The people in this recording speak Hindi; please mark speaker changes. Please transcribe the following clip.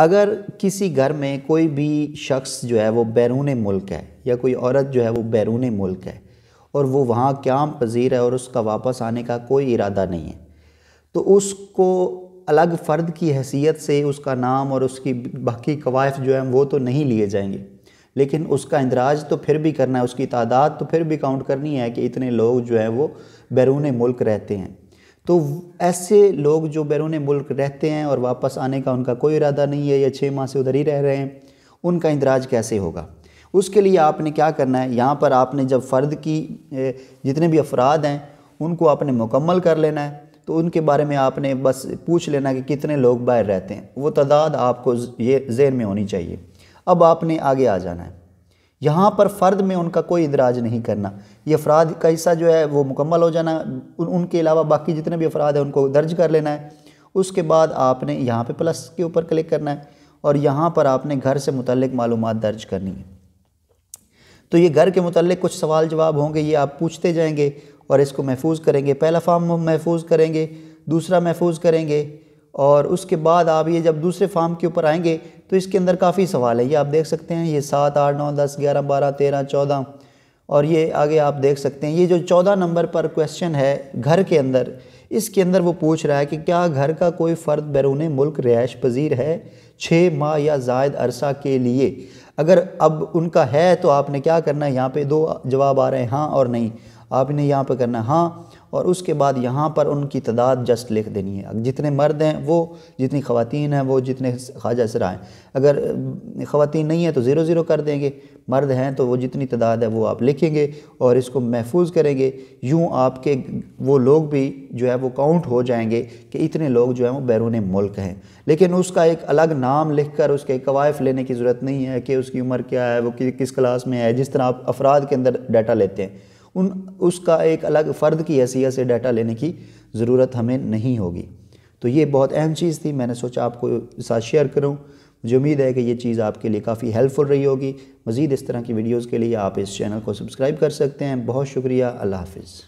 Speaker 1: अगर किसी घर में कोई भी शख्स जो है वो बैरून मुल्क है या कोई औरत जो है वो बैरून मुल्क है और वो वहाँ क्याम पजीर है और उसका वापस आने का कोई इरादा नहीं है तो उसको अलग फ़र्द की हैसियत से उसका नाम और उसकी बाकी कवायफ जो है वो तो नहीं लिए जाएंगे लेकिन उसका इंदराज तो फिर भी करना है उसकी तादाद तो फिर भी काउंट करनी है कि इतने लोग जो है वो बैरून मुल्क रहते हैं तो ऐसे लोग जो बैरून मुल्क रहते हैं और वापस आने का उनका कोई इरादा नहीं है या छः माह से उधर ही रह रहे हैं उनका इंदराज कैसे होगा उसके लिए आपने क्या करना है यहाँ पर आपने जब फ़र्द की जितने भी अफराद हैं उनको आपने मुकम्मल कर लेना है तो उनके बारे में आपने बस पूछ लेना कि कितने लोग बाहर रहते हैं वो तादाद आपको ये जेहन में होनी चाहिए अब आपने आगे आ जाना है यहाँ पर फ़र्द में उनका कोई इंदराज नहीं करना ये अफराद का हिस्सा जो है वो मुकम्मल हो जाना उन, उनके अलावा बाकी जितने भी अफराद हैं उनको दर्ज कर लेना है उसके बाद आपने यहाँ पे प्लस के ऊपर क्लिक करना है और यहाँ पर आपने घर से मुतलक मालूम दर्ज करनी है तो ये घर के मतलब कुछ सवाल जवाब होंगे ये आप पूछते जाएंगे और इसको महफूज करेंगे पहला फार्म महफूज करेंगे दूसरा महफूज करेंगे और उसके बाद आप ये जब दूसरे फार्म के ऊपर आएंगे तो इसके अंदर काफ़ी सवाल है ये आप देख सकते हैं ये सात आठ नौ दस ग्यारह बारह तेरह चौदह और ये आगे आप देख सकते हैं ये जो चौदह नंबर पर क्वेश्चन है घर के अंदर इसके अंदर वो पूछ रहा है कि क्या घर का कोई फ़र्द बैरून मुल्क रिहाइश पजीर है छः माह या जायद अरसा के लिए अगर अब उनका है तो आपने क्या करना है यहाँ पे दो जवाब आ रहे हैं हाँ और नहीं आपने यहाँ पर करना हाँ और उसके बाद यहाँ पर उनकी तादाद जस्ट लिख देनी है जितने मर्द हैं वो जितनी खवतिन हैं वो जितने ख्वाजा सरा हैं अगर ख़वान नहीं है तो ज़ीरो ज़ीरो कर देंगे मर्द हैं तो वो जितनी तादाद है वो आप लिखेंगे और इसको महफूज करेंगे यूँ आपके वो लोग भी जो है वो काउंट हो जाएंगे कि इतने लोग जो हैं वो बैरून मुल्क हैं लेकिन उसका एक अलग नाम लिख कर उसके कवायफ लेने की ज़रूरत नहीं है कि उसकी उम्र क्या है वो किस क्लास में है जिस तरह आप अफराद के अंदर डाटा लेते हैं उन उसका एक अलग फ़र्द की हैसियत से डाटा लेने की ज़रूरत हमें नहीं होगी तो ये बहुत अहम चीज़ थी मैंने सोचा आपको साथ शेयर करूँ मुझे उम्मीद है कि ये चीज़ आपके लिए काफ़ी हेल्पफुल रही होगी मज़ीद इस तरह की वीडियोज़ के लिए आप इस चैनल को सब्सक्राइब कर सकते हैं बहुत शुक्रिया अल्लाह हाफिज़